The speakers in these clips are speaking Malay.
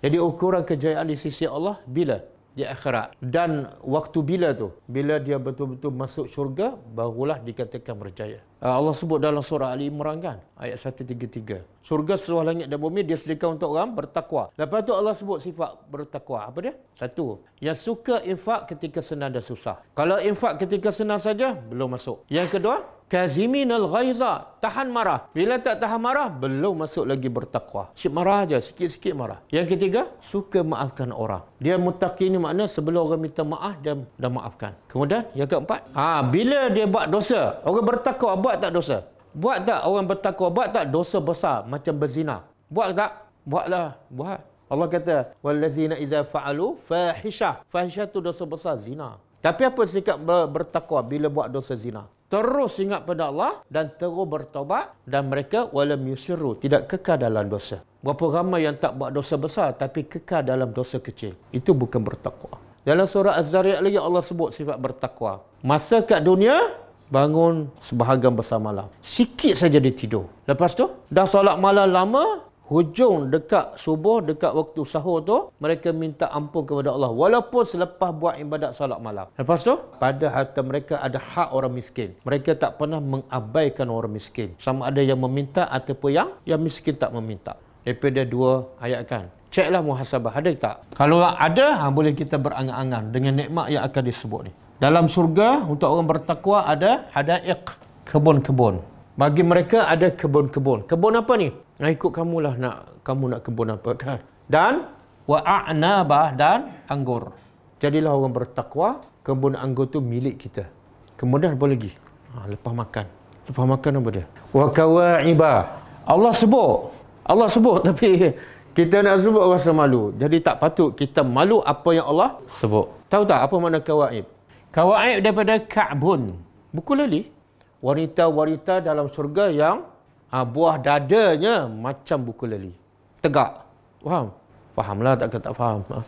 Jadi ukuran kejayaan di sisi Allah bila? Di akhirat. Dan waktu bila tu? Bila dia betul-betul masuk syurga, barulah dikatakan berjaya. Ah, Allah sebut dalam surah Ali Imran kan? Ayat 133. Surga seluruh langit dan bumi dia sediakan untuk orang bertakwa. Lepas tu Allah sebut sifat bertakwa. Apa dia? Satu. Yang suka infak ketika senang dan susah. Kalau infak ketika senang saja, belum masuk. Yang kedua, Kazimin al ghaiza tahan marah. Bila tak tahan marah, belum masuk lagi bertakwa. Sikit marah aja, sikit-sikit marah. Yang ketiga, suka maafkan orang. Dia mutaki ni makna sebelum orang minta maaf, dia dah maafkan. Kemudian, yang keempat, ha, bila dia buat dosa, orang bertakwa buat tak dosa? Buat tak orang bertakwa buat tak dosa besar macam berzina? Buat tak? Buatlah, buat. Allah kata, "Wallazina idza fa'alu fahisha." Fahisha tu dosa besar zina. Tapi apa sikap bertakwa bila buat dosa zina? terus ingat pada Allah dan terus bertobat dan mereka walam yusiru tidak kekal dalam dosa. Berapa ramai yang tak buat dosa besar tapi kekal dalam dosa kecil. Itu bukan bertakwa. Dalam surah Az-Zariyat lagi Allah sebut sifat bertakwa. Masa kat dunia bangun sebahagian besar malam. Sikit saja dia tidur. Lepas tu dah solat malam lama hujung dekat subuh, dekat waktu sahur tu, mereka minta ampun kepada Allah. Walaupun selepas buat ibadat salat malam. Lepas tu, pada harta mereka ada hak orang miskin. Mereka tak pernah mengabaikan orang miskin. Sama ada yang meminta ataupun yang yang miskin tak meminta. Daripada dua ayat kan. Ceklah muhasabah. Ada tak? Kalau ada, ha, boleh kita berangan-angan dengan nikmat yang akan disebut ni. Dalam surga, untuk orang bertakwa ada hadaiq. Kebun-kebun. Bagi mereka ada kebun-kebun. Kebun apa ni? Nah, ikut lah nak kamu nak kebun apa kan. Dan wa'ana wa'anabah dan anggur. Jadilah orang bertakwa, kebun anggur tu milik kita. Kemudian apa lagi? Ha, lepas makan. Lepas makan apa dia? Wa kawaiba. Allah sebut. Allah sebut tapi kita nak sebut rasa malu. Jadi tak patut kita malu apa yang Allah sebut. Tahu tak apa makna kawaib? Kawaib daripada ka'bun. Buku lali wanita-wanita dalam syurga yang uh, buah dadanya macam buku leli. Tegak. Faham? Fahamlah tak kata tak faham. Ah.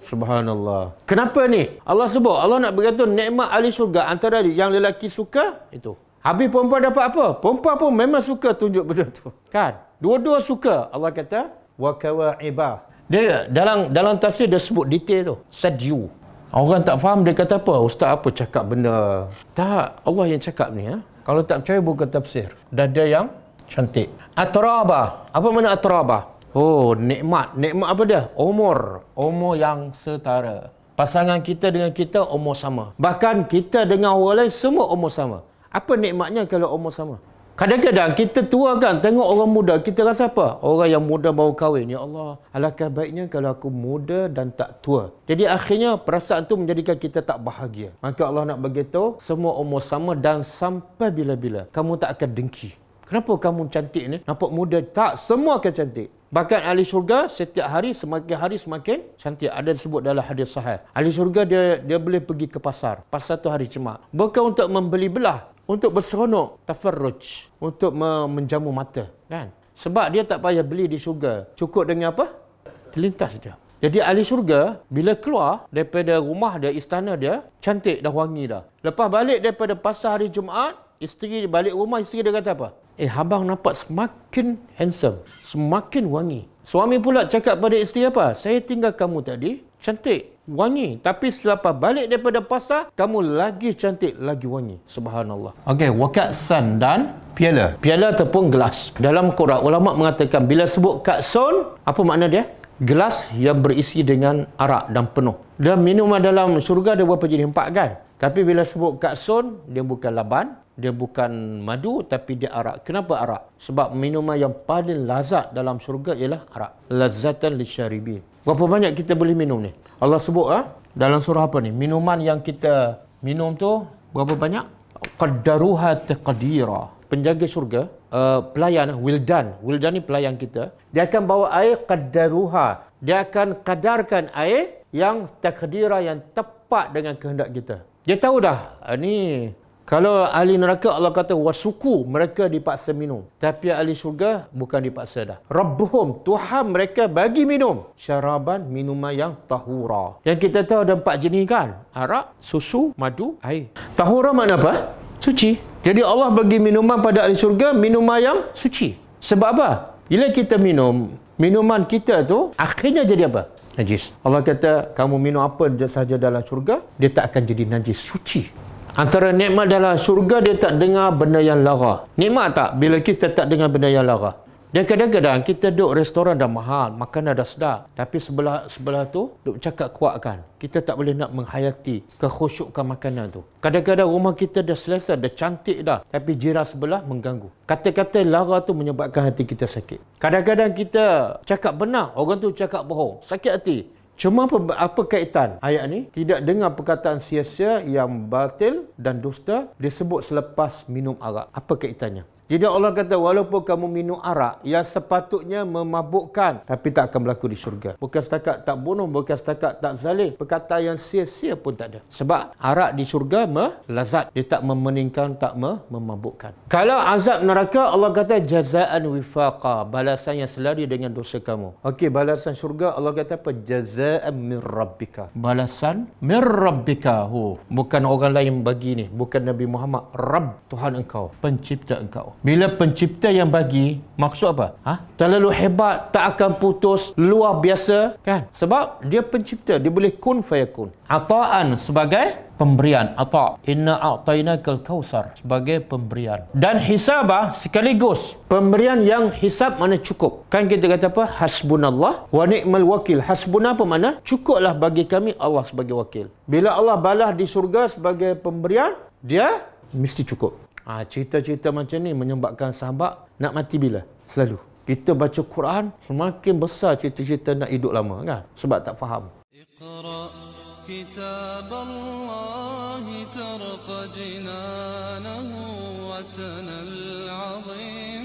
Subhanallah. Kenapa ni? Allah sebut, Allah nak beritahu nikmat ahli syurga antara yang lelaki suka, itu. Habis perempuan dapat apa? Perempuan pun memang suka tunjuk benda tu. Kan? Dua-dua suka. Allah kata, Wakawa'ibah. Dia dalam dalam tafsir dia sebut detail tu. Sadyu. Orang tak faham dia kata apa? Ustaz apa cakap benda? Tak. Allah yang cakap ni. Ha? Kalau tak percaya buka tafsir. Dada yang cantik. Atraba. Apa makna atraba? Oh, nikmat. Nikmat apa dia? Umur. Umur yang setara. Pasangan kita dengan kita umur sama. Bahkan kita dengan orang lain semua umur sama. Apa nikmatnya kalau umur sama? Kadang-kadang kita tua kan tengok orang muda, kita rasa apa? Orang yang muda baru kahwin, ya Allah. Alangkah baiknya kalau aku muda dan tak tua. Jadi akhirnya perasaan tu menjadikan kita tak bahagia. Maka Allah nak beritahu, semua umur sama dan sampai bila-bila kamu tak akan dengki. Kenapa kamu cantik ni? Nampak muda tak? Semua akan cantik. Bahkan ahli syurga setiap hari semakin hari semakin cantik. Ada disebut dalam hadis sahih. Ahli syurga dia dia boleh pergi ke pasar. Pasar tu hari cemak. Bukan untuk membeli belah untuk berseronok tafarruj untuk menjamu mata kan sebab dia tak payah beli di syurga cukup dengan apa terlintas dia jadi ahli syurga bila keluar daripada rumah dia istana dia cantik dah wangi dah lepas balik daripada pasar hari Jumaat isteri balik rumah isteri dia kata apa eh abang nampak semakin handsome semakin wangi suami pula cakap pada isteri apa saya tinggal kamu tadi cantik, wangi. Tapi selepas balik daripada pasar, kamu lagi cantik, lagi wangi. Subhanallah. Okey, wakat san dan piala. Piala ataupun gelas. Dalam Quran, ulama' mengatakan bila sebut kat son, apa makna dia? gelas yang berisi dengan arak dan penuh. Dan minuman dalam syurga ada berapa jenis? Empat kan? Tapi bila sebut katsun, dia bukan laban, dia bukan madu tapi dia arak. Kenapa arak? Sebab minuman yang paling lazat dalam syurga ialah arak. Lazatan lisyaribi. Berapa banyak kita boleh minum ni? Allah sebut ha? dalam surah apa ni? Minuman yang kita minum tu berapa banyak? Qaddaruha taqdirah penjaga syurga, uh, pelayan, Wildan. Wildan ni pelayan kita. Dia akan bawa air kadaruha. Dia akan kadarkan air yang takdira yang tepat dengan kehendak kita. Dia tahu dah, uh, ni kalau ahli neraka Allah kata wasuku mereka dipaksa minum. Tapi ahli syurga bukan dipaksa dah. Rabbuhum Tuhan mereka bagi minum. Syaraban minuman yang tahura. Yang kita tahu ada empat jenis kan? Arak, susu, madu, air. Tahura makna apa? Suci. Jadi Allah bagi minuman pada ahli syurga, minuman yang suci. Sebab apa? Bila kita minum, minuman kita tu akhirnya jadi apa? Najis. Allah kata, kamu minum apa sahaja dalam syurga, dia tak akan jadi najis. Suci. Antara nikmat dalam syurga, dia tak dengar benda yang lara. Nikmat tak bila kita tak dengar benda yang lara? Dan kadang-kadang kita duduk restoran dah mahal, makan dah sedap. Tapi sebelah sebelah tu, duduk cakap kuat kan. Kita tak boleh nak menghayati kekhusyukan makanan tu. Kadang-kadang rumah kita dah selesa, dah cantik dah. Tapi jiran sebelah mengganggu. Kata-kata lara tu menyebabkan hati kita sakit. Kadang-kadang kita cakap benar, orang tu cakap bohong. Sakit hati. Cuma apa, apa kaitan ayat ni? Tidak dengar perkataan sia-sia yang batil dan dusta disebut selepas minum arak. Apa kaitannya? Jadi Allah kata walaupun kamu minum arak yang sepatutnya memabukkan tapi tak akan berlaku di syurga. Bukan setakat tak bunuh, bukan setakat tak zalim. Perkata yang sia-sia pun tak ada. Sebab arak di syurga melazat. Dia tak memeningkan, tak memabukkan. Kalau azab neraka, Allah kata jazaan wifaqa. Balasan yang selari dengan dosa kamu. Okey, balasan syurga Allah kata apa? Jazaan mirrabbika. Balasan mirrabbika. Oh, bukan orang lain bagi ni. Bukan Nabi Muhammad. Rabb Tuhan engkau. Pencipta engkau. Bila pencipta yang bagi, maksud apa? Ha? Terlalu hebat, tak akan putus, luar biasa. Kan? Sebab dia pencipta, dia boleh kun faya kun. Ata'an sebagai pemberian. Ata' inna a'tayna kal kausar. Sebagai pemberian. Dan hisabah sekaligus. Pemberian yang hisab mana cukup. Kan kita kata apa? Hasbunallah wa ni'mal wakil. Hasbunah apa mana? Cukuplah bagi kami Allah sebagai wakil. Bila Allah balah di surga sebagai pemberian, dia mesti cukup. Ha, cerita-cerita macam ni menyebabkan sahabat nak mati bila? Selalu. Kita baca Quran, semakin besar cerita-cerita nak hidup lama kan? Sebab tak faham. كتاب الله ترق جنانه وتنى العظيم